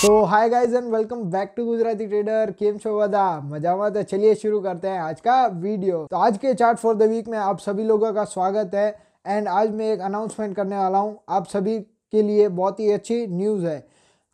तो hi guys and welcome back to Gujarati trader केम शो मजा मजामा तो चलिए शुरू करते हैं आज का वीडियो तो आज के चार्ट फॉर द वीक में आप सभी लोगों का स्वागत है एंड आज मैं एक अनाउंसमेंट करने वाला हूँ आप सभी के लिए बहुत ही अच्छी न्यूज़ है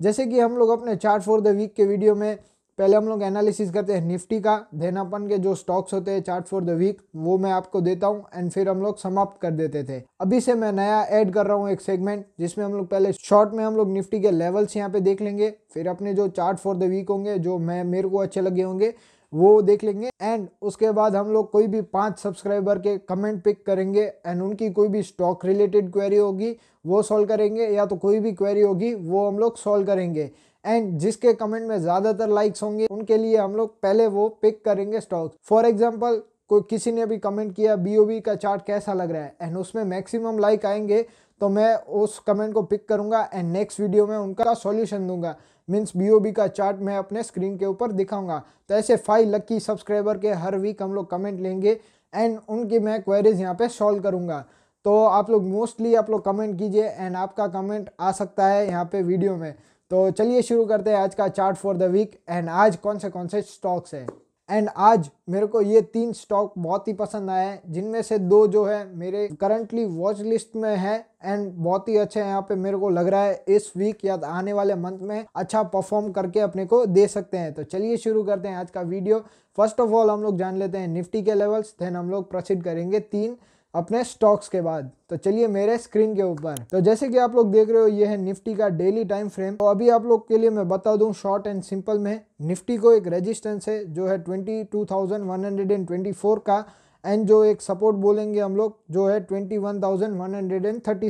जैसे कि हम लोग अपने चार्ट फॉर द वीक के वीडियो में पहले हम लोग एनालिसिस करते हैं निफ्टी का देन अपन के जो स्टॉक्स होते हैं चार्ट फॉर द वीक वो मैं आपको देता हूँ एंड फिर हम लोग समाप्त कर देते थे अभी से मैं नया ऐड कर रहा हूँ एक सेगमेंट जिसमें हम लोग पहले शॉर्ट में हम लोग निफ्टी के लेवल्स यहाँ पे देख लेंगे फिर अपने जो चार्ट फॉर द वीक होंगे जो मैं मेरे को अच्छे लगे होंगे वो देख लेंगे एंड उसके बाद हम लोग कोई भी पांच सब्सक्राइबर के कमेंट पिक करेंगे एंड उनकी कोई भी स्टॉक रिलेटेड क्वेरी होगी वो सॉल्व करेंगे या तो कोई भी क्वेरी होगी वो हम लोग सॉल्व करेंगे एंड जिसके कमेंट में ज़्यादातर लाइक्स होंगे उनके लिए हम लोग पहले वो पिक करेंगे स्टॉक फॉर एग्जाम्पल कोई किसी ने भी कमेंट किया बी का चार्ट कैसा लग रहा है एंड उसमें मैक्सिमम लाइक आएंगे तो मैं उस कमेंट को पिक करूंगा एंड नेक्स्ट वीडियो में उनका सॉल्यूशन दूंगा मीन्स बी का चार्ट मैं अपने स्क्रीन के ऊपर दिखाऊंगा तो ऐसे फाइव लक्की सब्सक्राइबर के हर वीक हम लोग कमेंट लेंगे एंड उनकी मैं क्वेरीज यहाँ पे सॉल्व करूँगा तो आप लोग मोस्टली आप लोग कमेंट कीजिए एंड आपका कमेंट आ सकता है यहाँ पे वीडियो में तो चलिए शुरू करते हैं आज का chart for the week and आज कौन से कौन से स्टॉक्स है एंड आज मेरे को ये तीन स्टॉक बहुत ही पसंद आए हैं जिनमें से दो जो है मेरे करंटली वॉच लिस्ट में है एंड बहुत ही अच्छे यहाँ पे मेरे को लग रहा है इस वीक या आने वाले मंथ में अच्छा परफॉर्म करके अपने को दे सकते हैं तो चलिए शुरू करते हैं आज का वीडियो फर्स्ट ऑफ ऑल हम लोग जान लेते हैं निफ्टी के लेवल्स देन हम लोग प्रोसीड करेंगे तीन अपने स्टॉक्स के बाद तो चलिए मेरे स्क्रीन के ऊपर तो जैसे कि आप लोग देख रहे हो ये है निफ्टी का डेली टाइम फ्रेम तो अभी आप लोग के लिए मैं बता दूं शॉर्ट एंड सिंपल में निफ्टी को एक रेजिस्टेंस है जो है 22,124 का एंड जो एक सपोर्ट बोलेंगे हम लोग जो है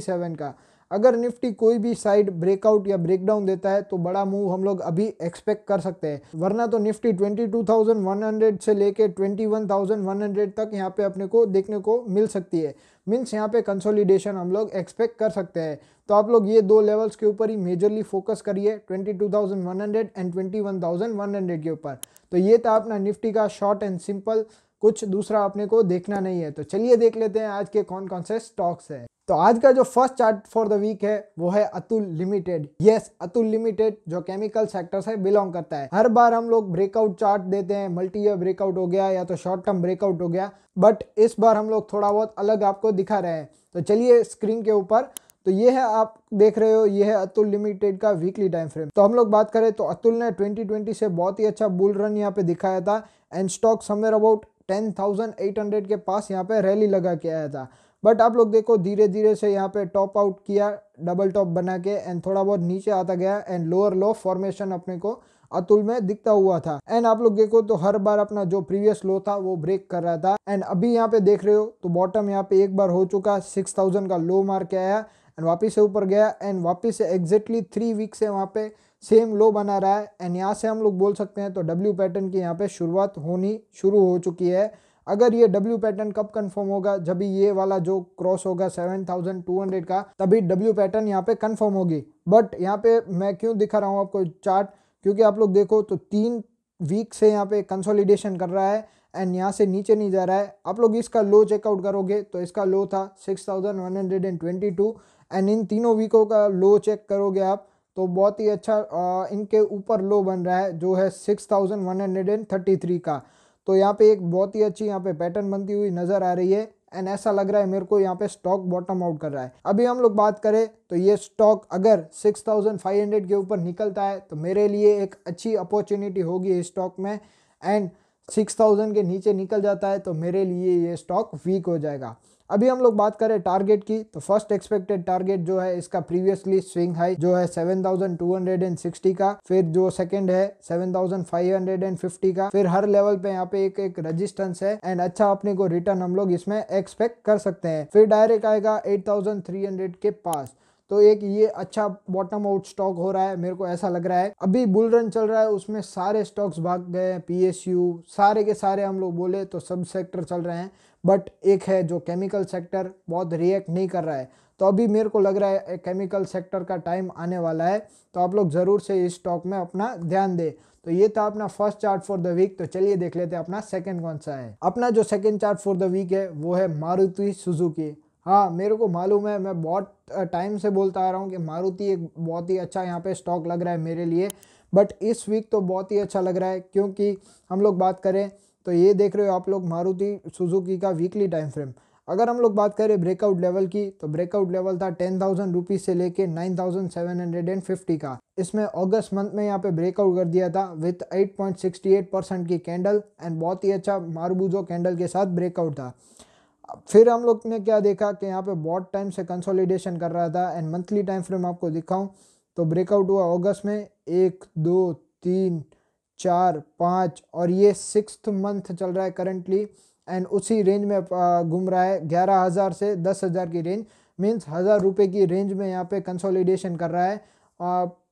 सेवन का अगर निफ्टी कोई भी साइड ब्रेकआउट या ब्रेकडाउन देता है तो बड़ा मूव हम लोग अभी एक्सपेक्ट कर सकते हैं वरना तो निफ्टी 22,100 से लेके 21,100 तक यहाँ पे अपने को देखने को मिल सकती है मीन्स यहाँ पे कंसोलिडेशन हम लोग एक्सपेक्ट कर सकते हैं तो आप लोग ये दो लेवल्स के ऊपर ही मेजरली फोकस करिए 22,100 एंड 21,100 के ऊपर तो ये था अपना निफ्टी का शॉर्ट एंड सिंपल कुछ दूसरा अपने को देखना नहीं है तो चलिए देख लेते हैं आज के कौन कौन से स्टॉक्स है तो आज का जो first chart for the week है वो है Atul limited yes Atul limited जो केमिकल सेक्टर से बिलोंग करता है हर बार हम लोग ब्रेकआउट चार्ट देते हैं मल्टी ईयर ब्रेकआउट हो गया या तो शॉर्ट टर्म ब्रेकआउट हो गया बट इस बार हम लोग थोड़ा बहुत अलग आपको दिखा रहे हैं तो चलिए स्क्रीन के ऊपर तो ये है आप देख रहे हो ये है अतुल लिमिटेड का वीकली टाइम फ्रेम तो हम लोग बात करें तो अतुल ने 2020 से बहुत ही अच्छा बुल रन यहाँ पे दिखाया था एंड स्टॉक समवेयर अबाउट 10,800 के पास यहाँ पे रैली लगा के आया था बट आप लोग देखो धीरे धीरे से यहाँ पे टॉप आउट किया डबल टॉप बना के एंड थोड़ा बहुत नीचे आता गया एंड लोअर लो फॉर्मेशन अपने को अतुल में दिखता हुआ था एंड आप लोग देखो तो हर बार अपना जो प्रीवियस लो था वो ब्रेक कर रहा था एंड अभी यहाँ पे देख रहे हो तो बॉटम यहाँ पे एक बार हो चुका सिक्स का लो मार के आया एंड वापिस से ऊपर गया एंड वापिस से एग्जैक्टली थ्री वीक से वहाँ पे सेम लो बना रहा है एंड यहाँ से हम लोग बोल सकते हैं तो डब्ल्यू पैटर्न की यहाँ पे शुरुआत होनी शुरू हो चुकी है अगर ये डब्ल्यू पैटर्न कब कंफर्म होगा जब ये वाला जो क्रॉस होगा 7200 का तभी डब्ल्यू पैटर्न यहाँ पे कंफर्म होगी बट यहाँ पे मैं क्यों दिखा रहा हूँ आपको चार्ट क्योंकि आप लोग देखो तो तीन वीक से यहाँ पे कंसोलिडेशन कर रहा है एंड यहाँ से नीचे नहीं जा रहा है आप लोग इसका लो चेकआउट करोगे तो इसका लो था टू एंड इन तीनों वीकों का लो चेक करोगे आप तो बहुत ही अच्छा आ, इनके ऊपर लो बन रहा है जो है six thousand one hundred and thirty three का तो यहाँ पे एक बहुत ही अच्छी यहाँ पे पैटर्न बनती हुई नज़र आ रही है एंड ऐसा लग रहा है मेरे को यहाँ पे स्टॉक बॉटम आउट कर रहा है अभी हम लोग बात करें तो ये स्टॉक अगर 6500 के ऊपर निकलता है तो मेरे लिए एक अच्छी अपॉर्चुनिटी होगी इस स्टॉक में एंड 6000 के नीचे निकल जाता है तो मेरे लिए ये स्टॉक वीक हो जाएगा अभी हम लोग बात करें टारगेट की तो फर्स्ट एक्सपेक्टेड टारगेट जो है इसका प्रीवियसली स्विंग हाई जो है 7260 का फिर जो सेकंड है 7550 का फिर हर लेवल पे यहाँ पे एक एक रेजिस्टेंस है एंड अच्छा अपने को रिटर्न हम लोग इसमें एक्सपेक्ट कर सकते हैं फिर डायरेक्ट आएगा 8300 के पास तो एक ये अच्छा बॉटम आउट स्टॉक हो रहा है मेरे को ऐसा लग रहा है अभी बुल रन चल रहा है उसमें सारे स्टॉक्स भाग गए हैं पी सारे के सारे हम लोग बोले तो सब सेक्टर चल रहे हैं बट एक है जो केमिकल सेक्टर बहुत रिएक्ट नहीं कर रहा है तो अभी मेरे को लग रहा है केमिकल सेक्टर का टाइम आने वाला है तो आप लोग ज़रूर से इस स्टॉक में अपना ध्यान दें तो ये था अपना first chart for the week तो चलिए देख लेते हैं अपना सेकंड कौन सा है अपना जो second chart for the week है वो है मारुति सुजुकी हाँ मेरे को मालूम है मैं बहुत टाइम से बोलता आ रहा हूँ कि मारुति एक बहुत ही अच्छा यहाँ पे स्टॉक लग रहा है मेरे लिए बट इस वीक तो बहुत ही अच्छा लग रहा है क्योंकि हम लोग बात करें तो ये देख रहे हो आप लोग मारुति सुजुकी का वीकली टाइम फ्रेम अगर हम लोग बात करें ब्रेकआउट लेवल की तो ब्रेकआउट लेवल था टेन थाउजेंड रुपीज़ से लेके nine thousand seven hundred and fifty का इसमें अगस्त मंथ में यहाँ पे ब्रेकआउट कर दिया था with eight point sixty eight percent की कैंडल एंड बहुत ही अच्छा मारबूजो कैंडल के साथ ब्रेकआउट था फिर हम लोग ने क्या देखा कि यहाँ पे बहुत टाइम से कंसोलिडेशन कर रहा था एंड मंथली टाइम फ्रेम आपको दिखाऊं तो ब्रेकआउट हुआ अगस्त में एक दो तीन चार पाँच और ये सिक्स मंथ चल रहा है करंटली एंड उसी रेंज में घूम रहा है ग्यारह हज़ार से दस हज़ार की रेंज मीन्स हज़ार रुपये की रेंज में यहाँ पे कंसोलिडेशन कर रहा है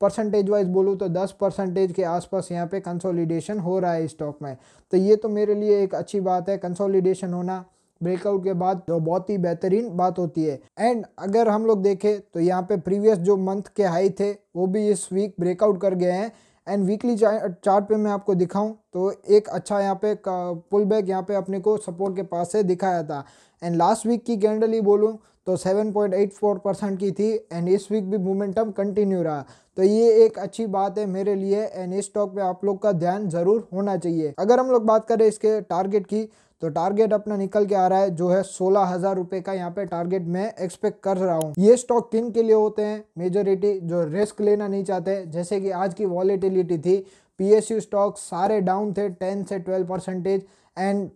परसेंटेज वाइज बोलूँ तो दस परसेंटेज के आसपास यहाँ पे कंसोलिडेशन हो रहा है स्टॉक में तो ये तो मेरे लिए एक अच्छी बात है कंसोलिडेशन होना ब्रेकआउट के बाद जो बहुत ही बेहतरीन बात होती है एंड अगर हम लोग देखें तो यहाँ पे प्रीवियस जो मंथ के हाई थे वो भी इस वीक ब्रेकआउट कर गए हैं एंड वीकली चार्ट पे मैं आपको दिखाऊं तो एक अच्छा यहाँ पे पुल बैक यहाँ पे अपने को सपोर्ट के पास से दिखाया था एंड लास्ट वीक की कैंडल ही बोलूँ तो 7.84 परसेंट की थी एंड इस वीक भी मोमेंटम कंटिन्यू रहा तो ये एक अच्छी बात है मेरे लिए एंड इस स्टॉक पे आप लोग का ध्यान ज़रूर होना चाहिए अगर हम लोग बात करें इसके टारगेट की तो टारगेट अपना निकल के आ रहा है जो है सोलह हजार रुपए का यहाँ पे टारगेट मैं एक्सपेक्ट कर रहा हूँ ये स्टॉक किन के लिए होते हैं मेजोरिटी जो रिस्क लेना नहीं चाहते जैसे कि आज की वॉलिटिलिटी थी पी स्टॉक सारे डाउन थे टेन से ट्वेल्व परसेंटेज एंड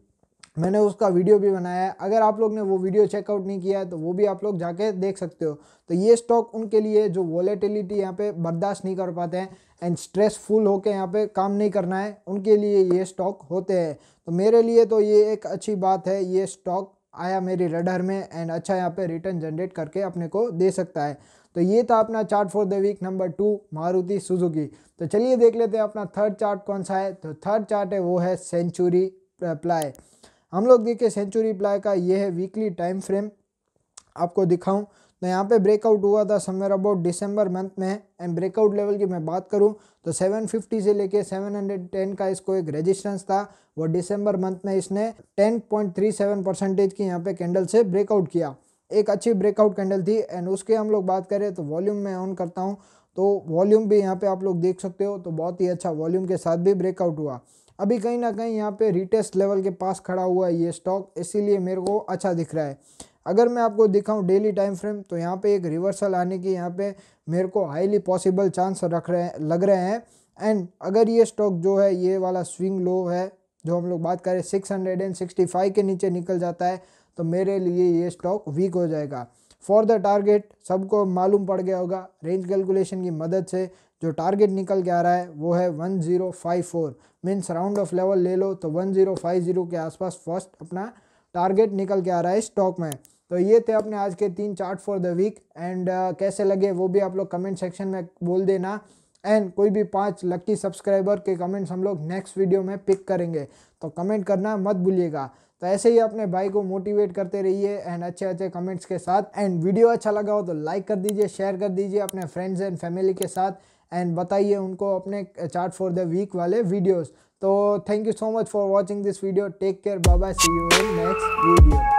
मैंने उसका वीडियो भी बनाया है अगर आप लोग ने वो वीडियो चेकआउट नहीं किया है तो वो भी आप लोग जाके देख सकते हो तो ये स्टॉक उनके लिए जो वॉलेटिलिटी यहाँ पे बर्दाश्त नहीं कर पाते हैं एंड स्ट्रेसफुल होकर यहाँ पे काम नहीं करना है उनके लिए ये स्टॉक होते हैं तो मेरे लिए तो ये एक अच्छी बात है ये स्टॉक आया मेरी रडर में एंड अच्छा यहाँ पर रिटर्न जनरेट करके अपने को दे सकता है तो ये था अपना chart for the week number two Maruti Suzuki तो चलिए देख लेते हैं अपना थर्ड चार्ट कौन सा है तो थर्ड चार्ट है वो है सेंचुरी प्लाई uh, हम लोग देखे सेंचुरी प्लाई का ये है वीकली टाइम फ्रेम आपको दिखाऊं तो यहाँ पे ब्रेकआउट हुआ था समवेयर अबाउट डिसम्बर मंथ में एंड ब्रेकआउट लेवल की मैं बात करूँ तो 750 से लेके 710 का इसको एक रेजिस्टेंस था वो डिसम्बर मंथ में इसने 10.37 परसेंटेज की यहाँ पे कैंडल से ब्रेकआउट किया एक अच्छी ब्रेकआउट कैंडल थी एंड उसके हम लोग बात करें तो वॉल्यूम मैं ऑन करता हूँ तो वॉल्यूम भी यहाँ पे आप लोग देख सकते हो तो बहुत ही अच्छा वॉल्यूम के साथ भी ब्रेकआउट हुआ अभी कहीं ना कहीं यहाँ पे रिटेस्ट लेवल के पास खड़ा हुआ है ये स्टॉक इसीलिए मेरे को अच्छा दिख रहा है अगर मैं आपको दिखाऊं डेली टाइम फ्रेम तो यहाँ पे एक रिवर्सल आने की यहाँ पे मेरे को हाईली पॉसिबल चांस रख रहे हैं लग रहे हैं एंड अगर ये स्टॉक जो है ये वाला स्विंग लो है जो हम लोग बात करें six hundred and sixty five के नीचे निकल जाता है तो मेरे लिए ये स्टॉक वीक हो जाएगा फॉर द टारगेट सबको मालूम पड़ गया होगा रेंज कैलकुलेशन की मदद से जो टारगेट निकल के आ रहा है वो है 1054 zero five four means round off level ले लो तो 1050 के आसपास फर्स्ट अपना टारगेट निकल के आ रहा है स्टॉक में तो ये थे अपने आज के तीन chart for the week and uh, कैसे लगे वो भी आप लोग कमेंट सेक्शन में बोल देना एंड कोई भी पांच लक्की सब्सक्राइबर के कमेंट्स हम लोग नेक्स्ट वीडियो में पिक करेंगे तो कमेंट करना मत भूलिएगा तो ऐसे ही अपने भाई को मोटिवेट करते रहिए एंड अच्छे अच्छे कमेंट्स के साथ एंड वीडियो अच्छा लगा हो तो लाइक कर दीजिए शेयर कर दीजिए अपने फ्रेंड्स एंड फैमिली के साथ एंड बताइए उनको अपने चार्ट फॉर द वीक वाले वीडियोस तो thank you so much for watching this video take care bye bye see you in next video